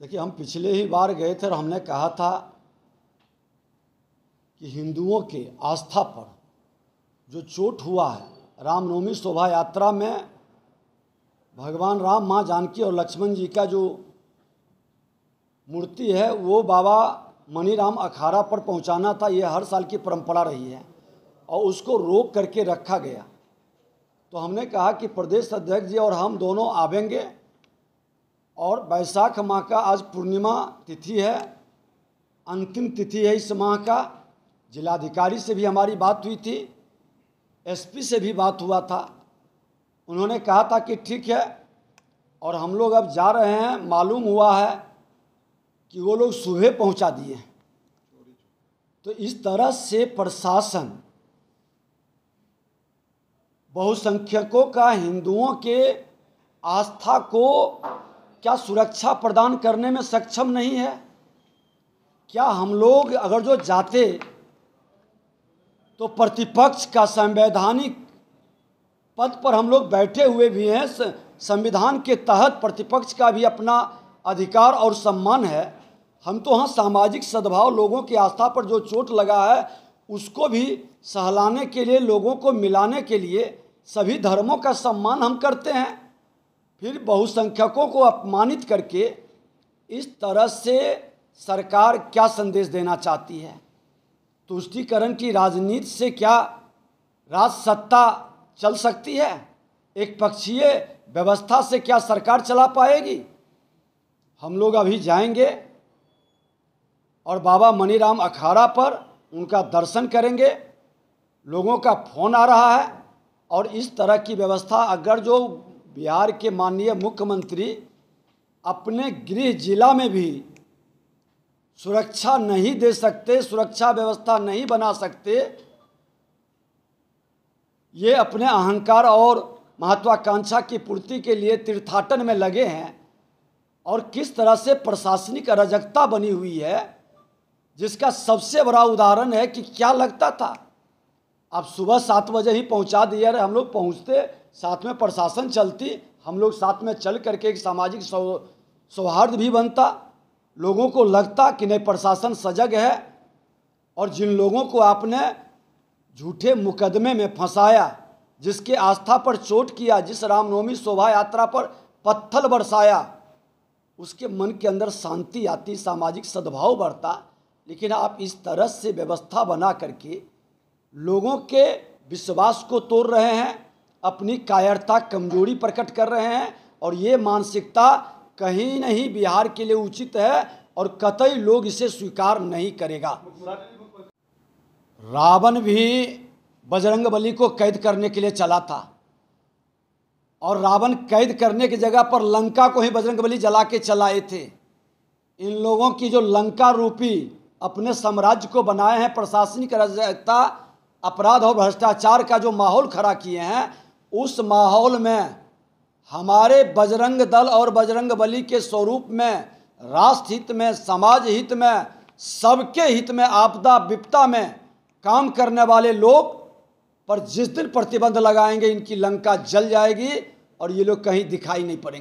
देखिए हम पिछले ही बार गए थे और हमने कहा था कि हिंदुओं के आस्था पर जो चोट हुआ है रामनवमी शोभा यात्रा में भगवान राम माँ जानकी और लक्ष्मण जी का जो मूर्ति है वो बाबा मणिराम अखाड़ा पर पहुंचाना था ये हर साल की परंपरा रही है और उसको रोक करके रखा गया तो हमने कहा कि प्रदेश अध्यक्ष जी और हम दोनों आवेंगे और वैशाख माह का आज पूर्णिमा तिथि है अंतिम तिथि है इस माह का जिलाधिकारी से भी हमारी बात हुई थी एसपी से भी बात हुआ था उन्होंने कहा था कि ठीक है और हम लोग अब जा रहे हैं मालूम हुआ है कि वो लोग सुबह पहुंचा दिए हैं तो इस तरह से प्रशासन बहुसंख्यकों का हिंदुओं के आस्था को क्या सुरक्षा प्रदान करने में सक्षम नहीं है क्या हम लोग अगर जो जाते तो प्रतिपक्ष का संवैधानिक पद पर हम लोग बैठे हुए भी हैं संविधान के तहत प्रतिपक्ष का भी अपना अधिकार और सम्मान है हम तो हाँ सामाजिक सद्भाव लोगों की आस्था पर जो चोट लगा है उसको भी सहलाने के लिए लोगों को मिलाने के लिए सभी धर्मों का सम्मान हम करते हैं फिर बहुसंख्यकों को अपमानित करके इस तरह से सरकार क्या संदेश देना चाहती है तुष्टिकरण की राजनीति से क्या राज सत्ता चल सकती है एक पक्षीय व्यवस्था से क्या सरकार चला पाएगी हम लोग अभी जाएंगे और बाबा मनीराम अखाड़ा पर उनका दर्शन करेंगे लोगों का फोन आ रहा है और इस तरह की व्यवस्था अगर जो बिहार के माननीय मुख्यमंत्री अपने गृह जिला में भी सुरक्षा नहीं दे सकते सुरक्षा व्यवस्था नहीं बना सकते ये अपने अहंकार और महत्वाकांक्षा की पूर्ति के लिए तीर्थाटन में लगे हैं और किस तरह से प्रशासनिक अराजकता बनी हुई है जिसका सबसे बड़ा उदाहरण है कि क्या लगता था आप सुबह सात बजे ही पहुंचा दिया हम लोग पहुंचते साथ में प्रशासन चलती हम लोग साथ में चल करके एक सामाजिक सौहार्द भी बनता लोगों को लगता कि नहीं प्रशासन सजग है और जिन लोगों को आपने झूठे मुकदमे में फंसाया जिसके आस्था पर चोट किया जिस रामनवमी शोभा यात्रा पर पत्थर बरसाया उसके मन के अंदर शांति आती सामाजिक सद्भाव बढ़ता लेकिन आप इस तरह से व्यवस्था बना करके लोगों के विश्वास को तोड़ रहे हैं अपनी कायरता कमजोरी प्रकट कर रहे हैं और ये मानसिकता कहीं नहीं बिहार के लिए उचित है और कतई लोग इसे स्वीकार नहीं करेगा रावण भी बजरंग बली को कैद करने के लिए चला था और रावण कैद करने की जगह पर लंका को ही बजरंग बली जला के चलाए थे इन लोगों की जो लंका रूपी अपने साम्राज्य को बनाए हैं प्रशासनिक अपराध और भ्रष्टाचार का जो माहौल खड़ा किए हैं उस माहौल में हमारे बजरंग दल और बजरंग बली के स्वरूप में राष्ट्र हित में समाज हित में सबके हित में आपदा विपदा में काम करने वाले लोग पर जिस दिन प्रतिबंध लगाएंगे इनकी लंका जल जाएगी और ये लोग कहीं दिखाई नहीं पड़ेंगे